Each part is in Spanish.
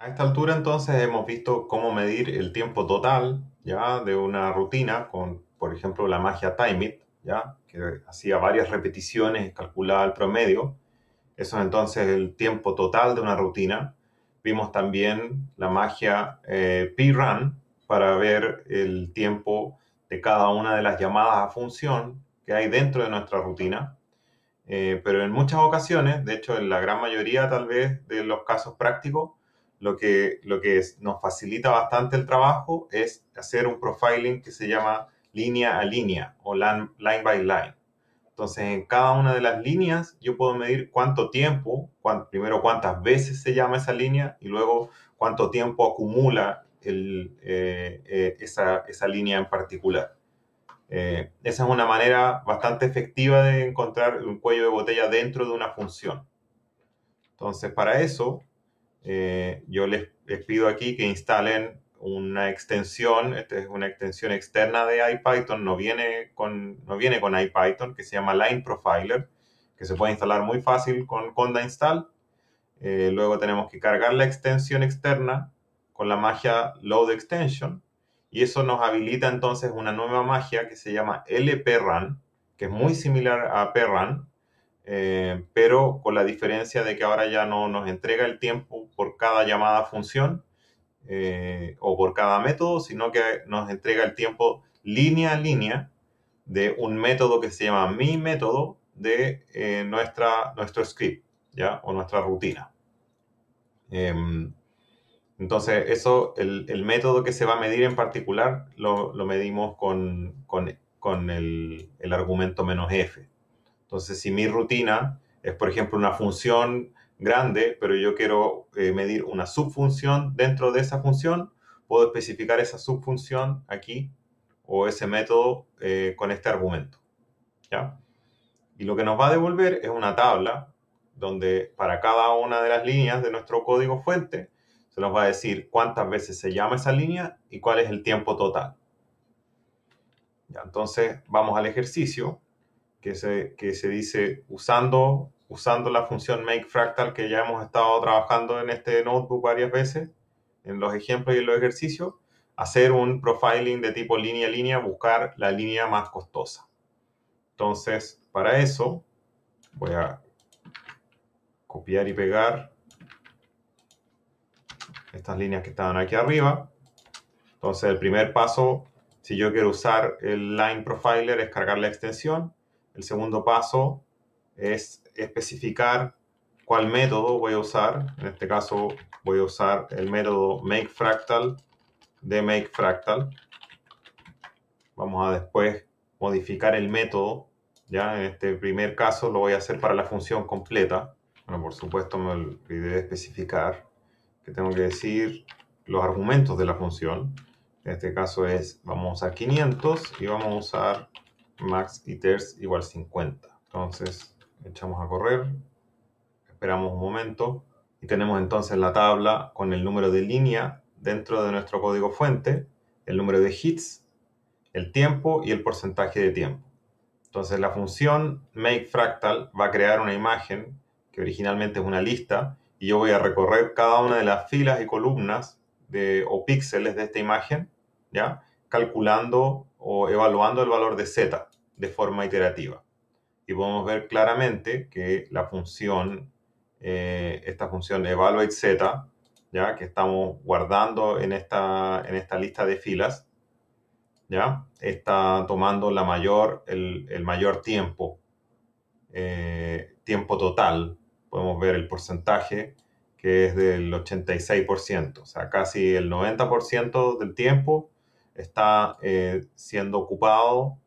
A esta altura entonces hemos visto cómo medir el tiempo total ya de una rutina con, por ejemplo, la magia Time It, ya que hacía varias repeticiones y calculaba el promedio. Eso es entonces el tiempo total de una rutina. Vimos también la magia eh, P-Run para ver el tiempo de cada una de las llamadas a función que hay dentro de nuestra rutina. Eh, pero en muchas ocasiones, de hecho en la gran mayoría tal vez de los casos prácticos, lo que, lo que nos facilita bastante el trabajo es hacer un profiling que se llama línea a línea o line, by line. Entonces, en cada una de las líneas yo puedo medir cuánto tiempo, primero cuántas veces se llama esa línea y luego cuánto tiempo acumula eh, eh, esa, línea en particular. Eh, esa es una manera bastante efectiva de encontrar un cuello de botella dentro de una función. Entonces, para eso eh, yo les, pido aquí que instalen una extensión, esta es una extensión externa de IPython, no viene con, no viene con IPython, que se llama Line Profiler, que se puede instalar muy fácil con Conda Install. Eh, luego tenemos que cargar la extensión externa con la magia Load Extension. Y eso nos habilita entonces una nueva magia que se llama LPRun, que es muy similar a PRun, eh, pero con la diferencia de que ahora ya no nos entrega el tiempo por cada llamada función eh, o por cada método, sino que nos entrega el tiempo línea a línea de un método que se llama mi método de eh, nuestra, nuestro script ¿ya? o nuestra rutina. Em, entonces, eso, el, método que se va a medir en particular, lo, medimos con, el, el argumento menos F. Entonces, si mi rutina es, por ejemplo, una función grande, pero yo quiero eh, medir una subfunción dentro de esa función, puedo especificar esa subfunción aquí o ese método eh, con este argumento. Y lo que nos va a devolver es una tabla donde para cada una de las líneas de nuestro código fuente se nos va a decir cuántas veces se llama esa línea y cuál es el tiempo total. Ya, entonces vamos al ejercicio que se, dice usando, usando la función make fractal que ya hemos estado trabajando en este notebook varias veces, en los ejemplos y en los ejercicios, hacer un profiling de tipo línea a línea, buscar la línea más costosa. Entonces, para eso, voy a copiar y pegar estas líneas que estaban aquí arriba. Entonces, el primer paso, si yo quiero usar el Line Profiler, es cargar la extensión. El segundo paso es especificar cuál método voy a usar. En este caso voy a usar el método makeFractal de makeFractal. Vamos a después modificar el método. Ya en este primer caso lo voy a hacer para la función completa. Bueno, por supuesto me olvidé de especificar que tengo que decir los argumentos de la función. En este caso es, vamos a usar 500 y vamos a usar max igual 50. Entonces echamos a correr, esperamos un momento y tenemos entonces la tabla con el número de línea dentro de nuestro código fuente, el número de hits, el tiempo y el porcentaje de tiempo. Entonces la función makeFractal va a crear una imagen que originalmente es una lista y yo voy a recorrer cada una de las filas y columnas de, o píxeles de esta imagen, ¿ya? calculando o evaluando el valor de z de forma iterativa. Y podemos ver claramente que la función, eh, esta función evaluate z, ¿ya? que estamos guardando en esta, en esta lista de filas, ¿ya? está tomando la mayor, el, mayor tiempo, eh, tiempo total. Podemos ver el porcentaje que es del 86%, o sea, casi el 90% del tiempo está eh, siendo ocupado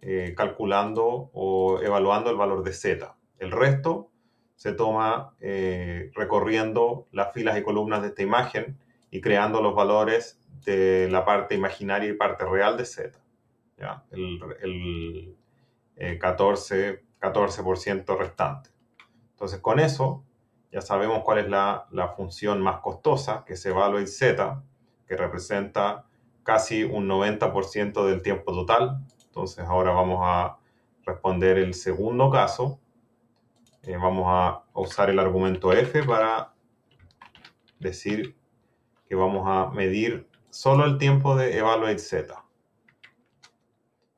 eh, calculando o evaluando el valor de Z. El resto se toma eh, recorriendo las filas y columnas de esta imagen y creando los valores de la parte imaginaria y parte real de Z. ¿ya? El, el 14, 14% restante. Entonces, con eso ya sabemos cuál es la, la función más costosa, que se evalúa en Z, que representa casi un 90% del tiempo total. Entonces ahora vamos a responder el segundo caso. Eh, vamos a usar el argumento F para decir que vamos a medir solo el tiempo de evaluate z.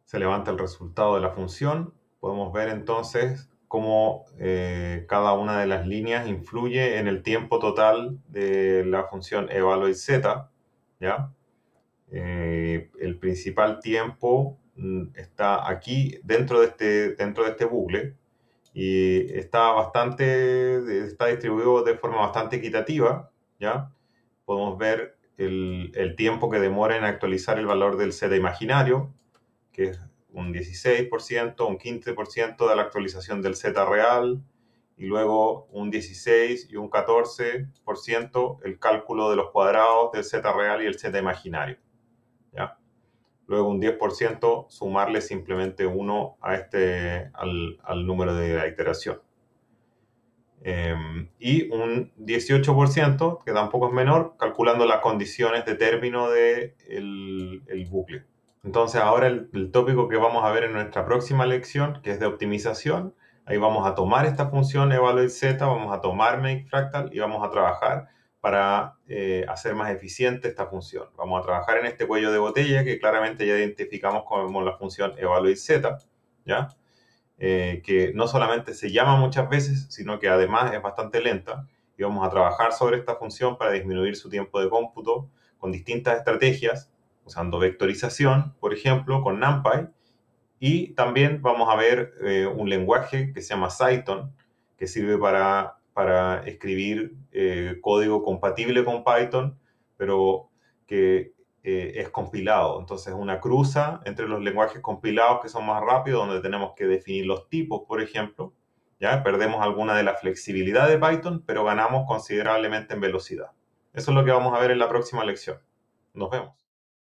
Se levanta el resultado de la función. Podemos ver entonces cómo eh, cada una de las líneas influye en el tiempo total de la función evaluate z. ¿ya? Eh, el principal tiempo mm, está aquí dentro de este, dentro de este bucle y está bastante, está distribuido de forma bastante equitativa, ¿ya? Podemos ver el, el tiempo que demora en actualizar el valor del Z imaginario, que es un 16%, un 15% de la actualización del Z real, y luego un 16 y un 14% el cálculo de los cuadrados del Z real y el Z imaginario. ¿ya? Luego un 10% sumarle simplemente 1 a este, al, número de la iteración. Em, y un 18%, que tampoco es menor, calculando las condiciones de término del de el, bucle. Entonces ahora el, tópico que vamos a ver en nuestra próxima lección, que es de optimización, ahí vamos a tomar esta función evaluate z, vamos a tomar make fractal y vamos a trabajar para eh, hacer más eficiente esta función. Vamos a trabajar en este cuello de botella que claramente ya identificamos como la función evaluate z, ¿ya? Eh, que no solamente se llama muchas veces, sino que además es bastante lenta. Y vamos a trabajar sobre esta función para disminuir su tiempo de cómputo con distintas estrategias, usando vectorización, por ejemplo, con NumPy. Y también vamos a ver eh, un lenguaje que se llama Cython, que sirve para para escribir eh, código compatible con Python, pero que eh, es compilado. Entonces, una cruza entre los lenguajes compilados que son más rápidos, donde tenemos que definir los tipos, por ejemplo. ¿ya? Perdemos alguna de la flexibilidad de Python, pero ganamos considerablemente en velocidad. Eso es lo que vamos a ver en la próxima lección. Nos vemos.